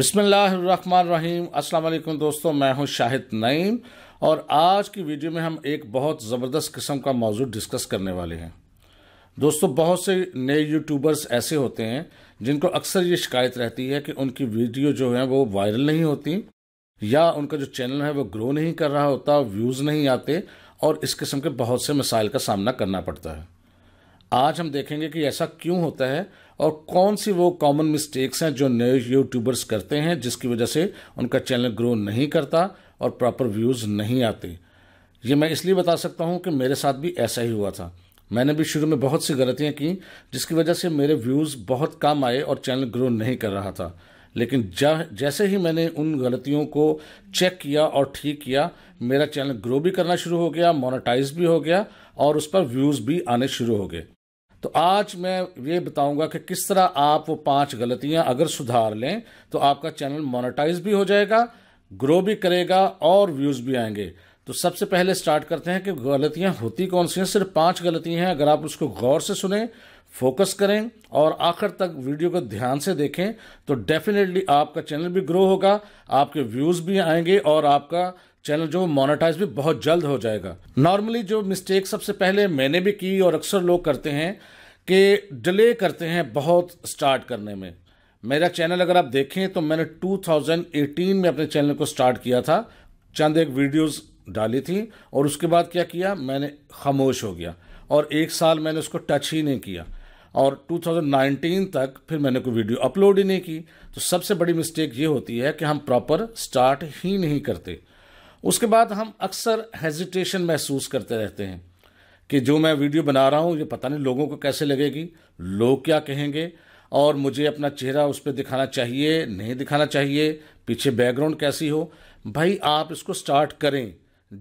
बिसमीम अल्लाम दोस्तों मैं हूं शाहिद नईम और आज की वीडियो में हम एक बहुत ज़बरदस्त किस्म का मौजूद डिस्कस करने वाले हैं दोस्तों बहुत से नए यूट्यूबर्स ऐसे होते हैं जिनको अक्सर ये शिकायत रहती है कि उनकी वीडियो जो है वो वायरल नहीं होती या उनका जो चैनल है वो ग्रो नहीं कर रहा होता व्यूज़ नहीं आते और इस किस्म के बहुत से मसाइल का सामना करना पड़ता है आज हम देखेंगे कि ऐसा क्यों होता है और कौन सी वो कॉमन मिस्टेक्स हैं जो नए यूट्यूबर्स करते हैं जिसकी वजह से उनका चैनल ग्रो नहीं करता और प्रॉपर व्यूज़ नहीं आते ये मैं इसलिए बता सकता हूँ कि मेरे साथ भी ऐसा ही हुआ था मैंने भी शुरू में बहुत सी गलतियाँ की जिसकी वजह से मेरे व्यूज़ बहुत कम आए और चैनल ग्रो नहीं कर रहा था लेकिन जैसे ही मैंने उन गलतियों को चेक किया और ठीक किया मेरा चैनल ग्रो भी करना शुरू हो गया मोनेटाइज भी हो गया और उस पर व्यूज़ भी आने शुरू हो गए तो आज मैं ये बताऊंगा कि किस तरह आप वो पांच गलतियां अगर सुधार लें तो आपका चैनल मोनेटाइज भी हो जाएगा ग्रो भी करेगा और व्यूज़ भी आएंगे तो सबसे पहले स्टार्ट करते हैं कि गलतियां होती कौन सी हैं सिर्फ पांच गलतियां हैं अगर आप उसको गौर से सुने फोकस करें और आखिर तक वीडियो को ध्यान से देखें तो डेफिनेटली आपका चैनल भी ग्रो होगा आपके व्यूज़ भी आएंगे और आपका चैनल जो मोनेटाइज भी बहुत जल्द हो जाएगा नॉर्मली जो मिस्टेक सबसे पहले मैंने भी की और अक्सर लोग करते हैं कि डिले करते हैं बहुत स्टार्ट करने में मेरा चैनल अगर आप देखें तो मैंने 2018 में अपने चैनल को स्टार्ट किया था चंद एक वीडियोस डाली थी और उसके बाद क्या किया मैंने खामोश हो गया और एक साल मैंने उसको टच ही नहीं किया और 2019 तक फिर मैंने कोई वीडियो अपलोड ही नहीं की तो सबसे बड़ी मिस्टेक ये होती है कि हम प्रॉपर स्टार्ट ही नहीं करते उसके बाद हम अक्सर हेजिटेशन महसूस करते रहते हैं कि जो मैं वीडियो बना रहा हूँ ये पता नहीं लोगों को कैसे लगेगी लोग क्या कहेंगे और मुझे अपना चेहरा उस पर दिखाना चाहिए नहीं दिखाना चाहिए पीछे बैकग्राउंड कैसी हो भाई आप इसको स्टार्ट करें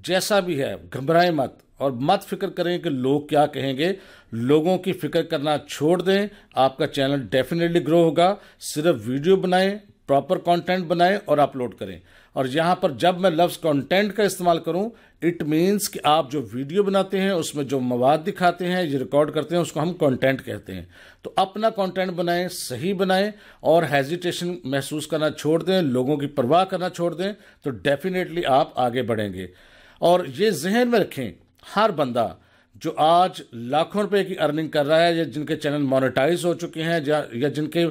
जैसा भी है घबराएं मत और मत फिक्र करें कि लोग क्या कहेंगे लोगों की फिक्र करना छोड़ दें आपका चैनल डेफिनेटली ग्रो होगा सिर्फ वीडियो बनाएं प्रॉपर कंटेंट बनाएं और अपलोड करें और यहाँ पर जब मैं लफ्ज़ कंटेंट का इस्तेमाल करूँ इट मीन्स कि आप जो वीडियो बनाते हैं उसमें जो मवाद दिखाते हैं ये रिकॉर्ड करते हैं उसको हम कंटेंट कहते हैं तो अपना कंटेंट बनाएं सही बनाएं और हेजिटेशन महसूस करना छोड़ दें लोगों की परवाह करना छोड़ दें तो डेफिनेटली आप आगे बढ़ेंगे और ये जहन में रखें हर बंदा जो आज लाखों रुपए की अर्निंग कर रहा है या जिनके चैनल मोनेटाइज हो चुके हैं या जिनके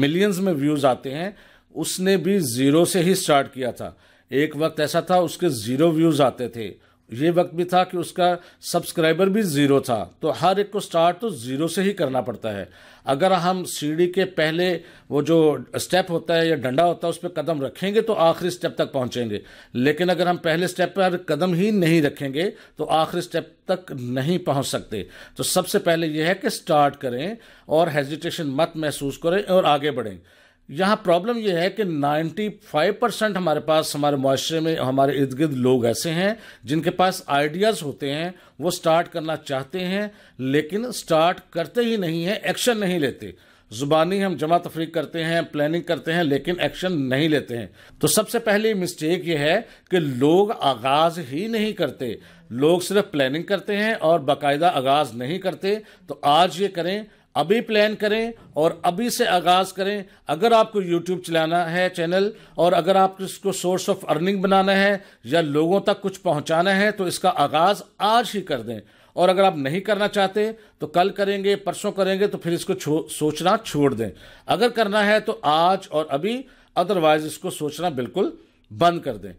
मिलियंस में व्यूज़ आते हैं उसने भी ज़ीरो से ही स्टार्ट किया था एक वक्त ऐसा था उसके ज़ीरो व्यूज़ आते थे ये वक्त भी था कि उसका सब्सक्राइबर भी ज़ीरो था तो हर एक को स्टार्ट तो ज़ीरो से ही करना पड़ता है अगर हम सीढ़ी के पहले वो जो स्टेप होता है या डंडा होता है उस पर कदम रखेंगे तो आखिरी स्टेप तक पहुंचेंगे लेकिन अगर हम पहले स्टेप पर कदम ही नहीं रखेंगे तो आखिरी स्टेप तक नहीं पहुंच सकते तो सबसे पहले यह है कि स्टार्ट करें और हेजिटेशन मत महसूस करें और आगे बढ़ें यहाँ प्रॉब्लम यह है कि 95 परसेंट हमारे पास हमारे माशरे में हमारे इर्द गिर्द लोग ऐसे हैं जिनके पास आइडियाज़ होते हैं वो स्टार्ट करना चाहते हैं लेकिन स्टार्ट करते ही नहीं हैं एक्शन नहीं लेते ज़ुबानी हम जमा तफरी करते हैं प्लानिंग करते हैं लेकिन एक्शन नहीं लेते हैं तो सबसे पहली मिस्टेक ये है कि लोग आगाज़ ही नहीं करते लोग सिर्फ प्लानिंग करते हैं और बाकायदा आगाज़ नहीं करते तो आज ये करें अभी प्लान करें और अभी से आगाज़ करें अगर आपको यूट्यूब चलाना है चैनल और अगर आप इसको सोर्स ऑफ अर्निंग बनाना है या लोगों तक कुछ पहुंचाना है तो इसका आगाज़ आज ही कर दें और अगर आप नहीं करना चाहते तो कल करेंगे परसों करेंगे तो फिर इसको छो, सोचना छोड़ दें अगर करना है तो आज और अभी अदरवाइज इसको सोचना बिल्कुल बंद कर दें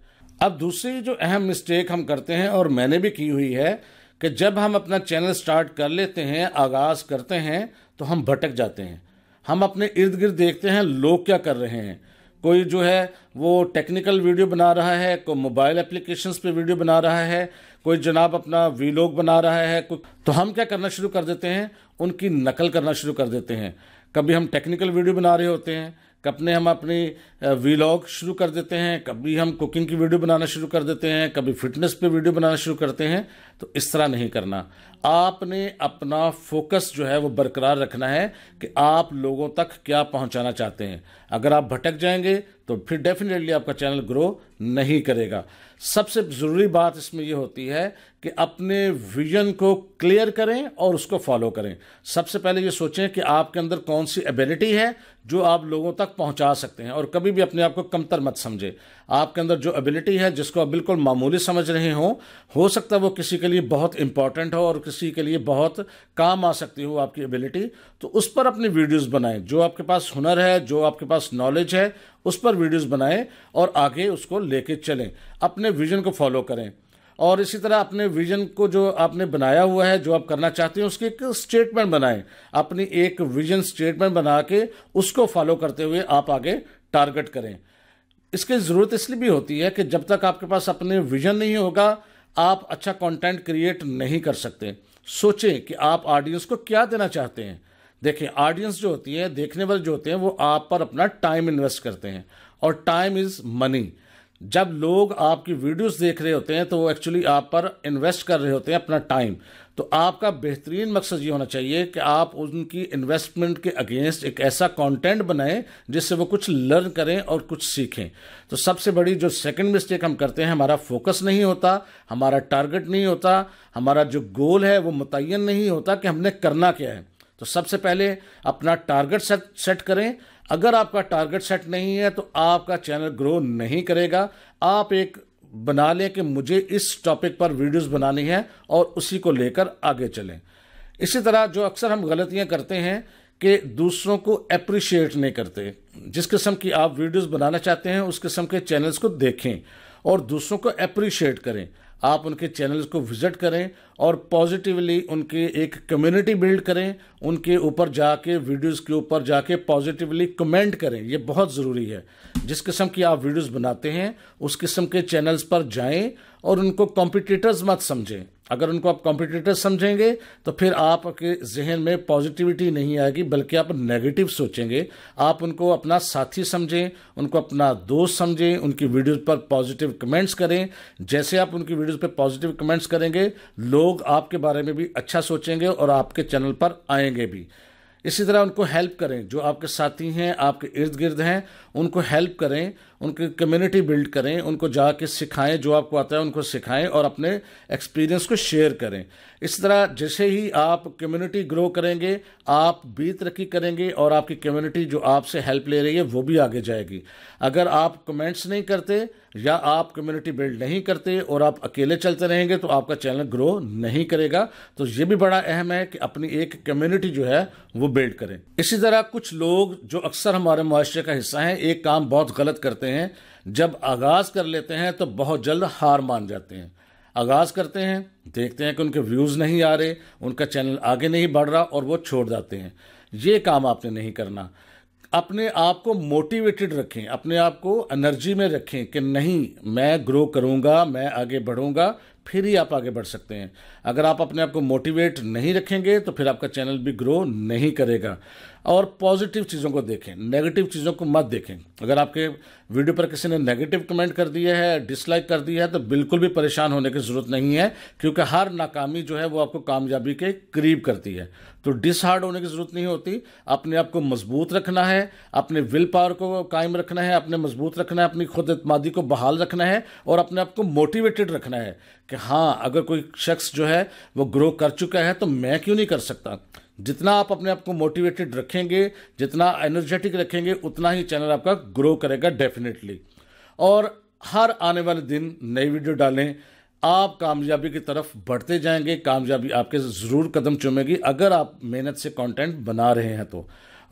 अब दूसरी जो अहम मिस्टेक हम करते हैं और मैंने भी की हुई है कि जब हम अपना चैनल स्टार्ट कर लेते हैं आगाज़ करते हैं तो हम भटक जाते हैं हम अपने इर्द गिर्द देखते हैं लोग क्या कर रहे हैं कोई जो है वो टेक्निकल वीडियो बना रहा है कोई मोबाइल एप्लीकेशंस पे वीडियो बना रहा है कोई जनाब अपना वीलॉग बना रहा है तो हम क्या करना शुरू कर देते हैं उनकी नकल करना शुरू कर देते हैं कभी हम टेक्निकल वीडियो बना रहे होते हैं अपने हम अपनी वीलॉग शुरू कर देते हैं कभी हम कुकिंग की वीडियो बनाना शुरू कर देते हैं कभी फिटनेस पे वीडियो बनाना शुरू करते हैं तो इस तरह नहीं करना आपने अपना फोकस जो है वो बरकरार रखना है कि आप लोगों तक क्या पहुंचाना चाहते हैं अगर आप भटक जाएंगे तो फिर डेफिनेटली आपका चैनल ग्रो नहीं करेगा सबसे ज़रूरी बात इसमें यह होती है कि अपने विजन को क्लियर करें और उसको फॉलो करें सबसे पहले ये सोचें कि आपके अंदर कौन सी एबिलिटी है जो आप लोगों तक पहुंचा सकते हैं और कभी भी अपने आप को कमतर मत समझें आपके अंदर जो एबिलिटी है जिसको आप बिल्कुल मामूली समझ रहे हों हो सकता है वो किसी के लिए बहुत इंपॉर्टेंट हो और किसी के लिए बहुत काम आ सकती हो आपकी एबिलिटी तो उस पर अपनी वीडियोस बनाएं जो आपके पास हुनर है जो आपके पास नॉलेज है उस पर वीडियोस बनाएं और आगे उसको लेके चलें अपने विजन को फॉलो करें और इसी तरह अपने विजन को जो आपने बनाया हुआ है जो आप करना चाहते हैं उसकी एक स्टेटमेंट बनाएं अपनी एक विजन स्टेटमेंट बना के उसको फॉलो करते हुए आप आगे टारगेट करें इसकी ज़रूरत इसलिए भी होती है कि जब तक आपके पास अपने विजन नहीं होगा आप अच्छा कंटेंट क्रिएट नहीं कर सकते सोचें कि आप ऑडियंस को क्या देना चाहते हैं देखें ऑडियंस जो होती है देखने वाले जो होते हैं वो आप पर अपना टाइम इन्वेस्ट करते हैं और टाइम इज़ मनी जब लोग आपकी वीडियोस देख रहे होते हैं तो वो एक्चुअली आप पर इन्वेस्ट कर रहे होते हैं अपना टाइम तो आपका बेहतरीन मकसद ये होना चाहिए कि आप उनकी इन्वेस्टमेंट के अगेंस्ट एक ऐसा कंटेंट बनाएं जिससे वो कुछ लर्न करें और कुछ सीखें तो सबसे बड़ी जो सेकंड मिस्टेक हम करते हैं हमारा फोकस नहीं होता हमारा टारगेट नहीं होता हमारा जो गोल है वो मुतन नहीं होता कि हमने करना क्या है तो सबसे पहले अपना टारगेट सेट सेट करें अगर आपका टारगेट सेट नहीं है तो आपका चैनल ग्रो नहीं करेगा आप एक बना लें कि मुझे इस टॉपिक पर वीडियोस बनानी है और उसी को लेकर आगे चलें इसी तरह जो अक्सर हम गलतियां करते हैं कि दूसरों को अप्रिशिएट नहीं करते जिस किस्म की आप वीडियोस बनाना चाहते हैं उस किस्म के चैनल्स को देखें और दूसरों को अप्रिशिएट करें आप उनके चैनल्स को विज़िट करें और पॉजिटिवली उनके एक कम्युनिटी बिल्ड करें उनके ऊपर जाके वीडियोस के ऊपर जाके पॉजिटिवली कमेंट करें ये बहुत ज़रूरी है जिस किस्म की आप वीडियोस बनाते हैं उस किस्म के चैनल्स पर जाएं और उनको कॉम्पिटिटर्स मत समझें अगर उनको आप कॉम्पिटिटर समझेंगे तो फिर आपके जहन में पॉजिटिविटी नहीं आएगी बल्कि आप नेगेटिव सोचेंगे आप उनको अपना साथी समझें उनको अपना दोस्त समझें उनकी वीडियोज़ पर पॉजिटिव कमेंट्स करें जैसे आप उनकी वीडियो वीडियोस पे पॉजिटिव कमेंट्स करेंगे लोग आपके बारे में भी अच्छा सोचेंगे और आपके चैनल पर आएंगे भी इसी तरह उनको हेल्प करें जो आपके साथी हैं आपके इर्द गिर्द हैं उनको हेल्प करें उनकी कम्युनिटी बिल्ड करें उनको जाके सिखाएं जो आपको आता है उनको सिखाएं और अपने एक्सपीरियंस को शेयर करें इस तरह जैसे ही आप कम्युनिटी ग्रो करेंगे आप भी तरक्की करेंगे और आपकी कम्युनिटी जो आपसे हेल्प ले रही है वो भी आगे जाएगी अगर आप कमेंट्स नहीं करते या आप कम्युनिटी बिल्ड नहीं करते और आप अकेले चलते रहेंगे तो आपका चैनल ग्रो नहीं करेगा तो ये भी बड़ा अहम है कि अपनी एक कम्युनिटी जो है वो बिल्ड करें इसी तरह कुछ लोग जो अक्सर हमारे मुआरे का हिस्सा हैं एक काम बहुत गलत करते हैं होते हैं जब आगाज़ कर लेते हैं तो बहुत जल्द हार मान जाते हैं आगाज़ करते हैं देखते हैं कि उनके व्यूज़ नहीं आ रहे उनका चैनल आगे नहीं बढ़ रहा और वो छोड़ जाते हैं ये काम आपने नहीं करना अपने आप को मोटिवेटेड रखें अपने आप को एनर्जी में रखें कि नहीं मैं ग्रो करूंगा मैं आगे बढ़ूंगा फिर ही आप आगे बढ़ सकते हैं अगर आप अपने आप को मोटिवेट नहीं रखेंगे तो फिर आपका चैनल भी ग्रो नहीं करेगा और पॉजिटिव चीज़ों को देखें नेगेटिव चीज़ों को मत देखें अगर आपके वीडियो पर किसी ने नेगेटिव कमेंट कर दिया है डिसलाइक कर दिया है तो बिल्कुल भी परेशान होने की ज़रूरत नहीं है क्योंकि हर नाकामी जो है वो आपको कामयाबी के करीब करती है तो डिसहार्ड होने की ज़रूरत नहीं होती अपने आप को मजबूत रखना है अपने विल पावर को कायम रखना है अपने मजबूत रखना है अपनी खुद इतमादी को बहाल रखना है और अपने आप को मोटिवेटेड रखना है कि हाँ अगर कोई शख्स जो है है वो ग्रो कर चुका है तो मैं क्यों नहीं कर सकता जितना आप अपने आप को मोटिवेटेड रखेंगे जितना एनर्जेटिक रखेंगे उतना ही चैनल आपका ग्रो करेगा डेफिनेटली और हर आने वाले दिन नई वीडियो डालें आप कामयाबी की तरफ बढ़ते जाएंगे कामयाबी आपके ज़रूर कदम चूमेगी अगर आप मेहनत से कंटेंट बना रहे हैं तो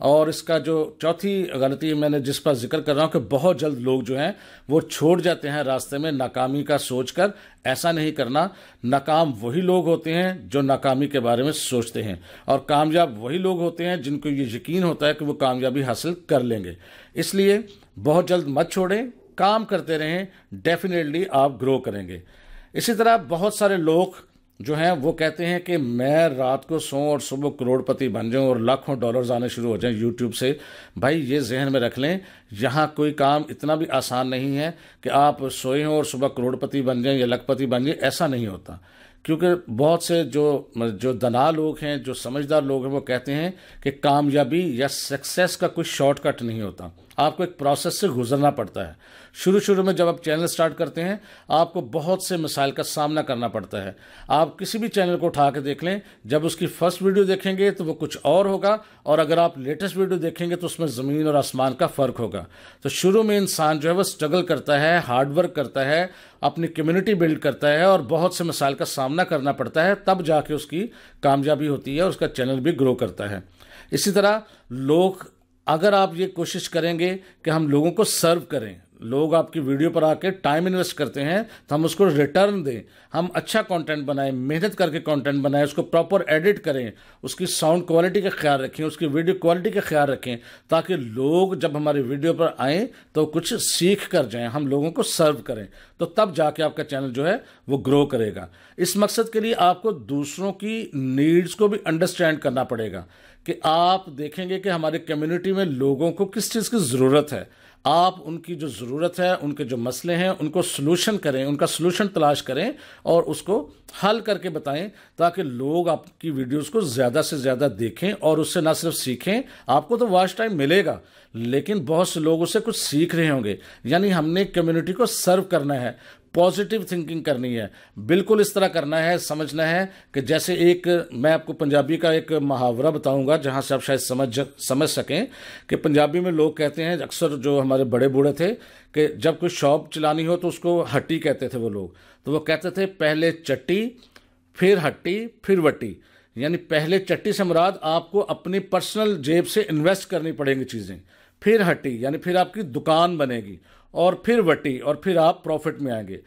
और इसका जो चौथी गलती मैंने जिस पर जिक्र कर रहा हूँ कि बहुत जल्द लोग जो हैं वो छोड़ जाते हैं रास्ते में नाकामी का सोच कर ऐसा नहीं करना नाकाम वही लोग होते हैं जो नाकामी के बारे में सोचते हैं और कामयाब वही लोग होते हैं जिनको ये यकीन होता है कि वो कामयाबी हासिल कर लेंगे इसलिए बहुत जल्द मत छोड़ें काम करते रहें डेफिनेटली आप ग्रो करेंगे इसी तरह बहुत सारे लोग जो हैं वो कहते हैं कि मैं रात को सोऊं और सुबह करोड़पति बन जाऊं और लाखों डॉलर्स आने शुरू हो जाएं यूट्यूब से भाई ये जहन में रख लें यहाँ कोई काम इतना भी आसान नहीं है कि आप सोए हों और सुबह करोड़पति बन जाएं या लखपति बन जाएं ऐसा नहीं होता क्योंकि बहुत से जो जो दना लोग हैं जो समझदार लोग हैं वो कहते हैं कि कामयाबी या सक्सेस का कोई शॉर्टकट नहीं होता आपको एक प्रोसेस से गुजरना पड़ता है शुरू शुरू में जब आप चैनल स्टार्ट करते हैं आपको बहुत से मिसाइल का सामना करना पड़ता है आप किसी भी चैनल को उठा के देख लें जब उसकी फर्स्ट वीडियो देखेंगे तो वो कुछ और होगा और अगर आप लेटेस्ट वीडियो देखेंगे तो उसमें ज़मीन और आसमान का फ़र्क होगा तो शुरू में इंसान जो है वो स्ट्रगल करता है हार्डवर्क करता है अपनी कम्युनिटी बिल्ड करता है और बहुत से मिसाइल का सामना करना पड़ता है तब जाके उसकी कामयाबी होती है और उसका चैनल भी ग्रो करता है इसी तरह लोग अगर आप ये कोशिश करेंगे कि हम लोगों को सर्व करें लोग आपकी वीडियो पर आके टाइम इन्वेस्ट करते हैं तो हम उसको रिटर्न दें हम अच्छा कंटेंट बनाएं मेहनत करके कंटेंट बनाएं उसको प्रॉपर एडिट करें उसकी साउंड क्वालिटी का ख्याल रखें उसकी वीडियो क्वालिटी का ख्याल रखें ताकि लोग जब हमारी वीडियो पर आएं तो कुछ सीख कर जाएं हम लोगों को सर्व करें तो तब जाके आपका चैनल जो है वो ग्रो करेगा इस मकसद के लिए आपको दूसरों की नीड्स को भी अंडरस्टैंड करना पड़ेगा कि आप देखेंगे कि हमारी कम्युनिटी में लोगों को किस चीज़ की ज़रूरत है आप उनकी जो ज़रूरत है उनके जो मसले हैं उनको सलूशन करें उनका सलूशन तलाश करें और उसको हल करके बताएं ताकि लोग आपकी वीडियोस को ज़्यादा से ज़्यादा देखें और उससे ना सिर्फ सीखें आपको तो वाच टाइम मिलेगा लेकिन बहुत से लोग उसे कुछ सीख रहे होंगे यानी हमने कम्युनिटी को सर्व करना है पॉजिटिव थिंकिंग करनी है बिल्कुल इस तरह करना है समझना है कि जैसे एक मैं आपको पंजाबी का एक मुहावरा बताऊंगा जहां से आप शायद समझ समझ सकें कि पंजाबी में लोग कहते हैं अक्सर जो हमारे बड़े बूढ़े थे कि जब कोई शॉप चलानी हो तो उसको हट्टी कहते थे वो लोग तो वो कहते थे पहले चट्टी फिर हट्टी फिर वट्टी यानी पहले चट्टी से मुराद आपको अपनी पर्सनल जेब से इन्वेस्ट करनी पड़ेंगी चीज़ें फिर हटी यानी फिर आपकी दुकान बनेगी और फिर वटी और फिर आप प्रॉफिट में आएंगे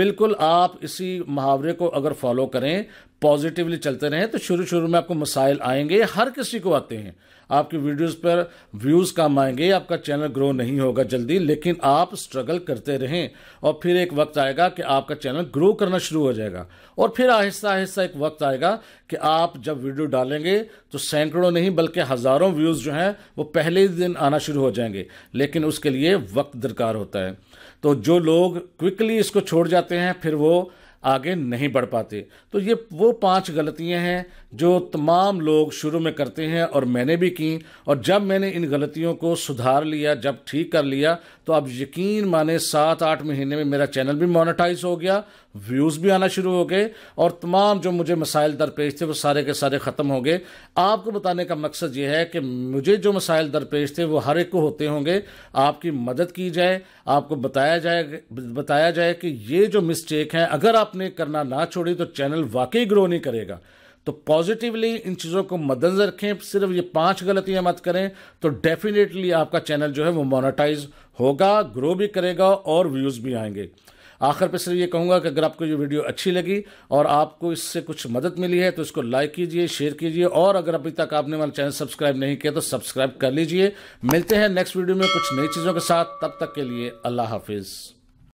बिल्कुल आप इसी मुहावरे को अगर फॉलो करें पॉजिटिवली चलते रहें तो शुरू शुरू में आपको मसाइल आएंगे हर किसी को आते हैं आपकी वीडियोस पर व्यूज़ कम आएंगे आपका चैनल ग्रो नहीं होगा जल्दी लेकिन आप स्ट्रगल करते रहें और फिर एक वक्त आएगा कि आपका चैनल ग्रो करना शुरू हो जाएगा और फिर आहिस्ता आहिस्ता एक वक्त आएगा कि आप जब वीडियो डालेंगे तो सैकड़ों नहीं बल्कि हज़ारों व्यूज़ जो हैं वो पहले ही दिन आना शुरू हो जाएंगे लेकिन उसके लिए वक्त दरकार होता है तो जो लोग क्विकली इसको छोड़ जाते हैं फिर वो आगे नहीं बढ़ पाते तो ये वो पांच गलतियां हैं जो तमाम लोग शुरू में करते हैं और मैंने भी की और जब मैंने इन गलतियों को सुधार लिया जब ठीक कर लिया तो अब यकीन माने सात आठ महीने में मेरा चैनल भी मोनेटाइज हो गया व्यूज़ भी आना शुरू हो गए और तमाम जो मुझे मसाइल दरपेश थे वो सारे के सारे ख़त्म हो गए आपको बताने का मकसद ये है कि मुझे जो मसाइल दरपेश थे वो हर एक को होते होंगे आपकी मदद की जाए आपको बताया जाए बताया जाए कि ये जो मिस्टेक हैं अगर आपने करना ना छोड़ी तो चैनल वाकई ग्रो नहीं करेगा तो पॉजिटिवली इन चीज़ों को मद्देनजर रखें सिर्फ ये पांच गलतियां मत करें तो डेफिनेटली आपका चैनल जो है वो मोनेटाइज होगा ग्रो भी करेगा और व्यूज़ भी आएंगे आखिर पर सिर्फ ये कहूँगा कि अगर आपको ये वीडियो अच्छी लगी और आपको इससे कुछ मदद मिली है तो इसको लाइक कीजिए शेयर कीजिए और अगर अभी तक आपने हमारा चैनल सब्सक्राइब नहीं किया तो सब्सक्राइब कर लीजिए मिलते हैं नेक्स्ट वीडियो में कुछ नई चीज़ों के साथ तब तक के लिए अल्लाह हाफिज़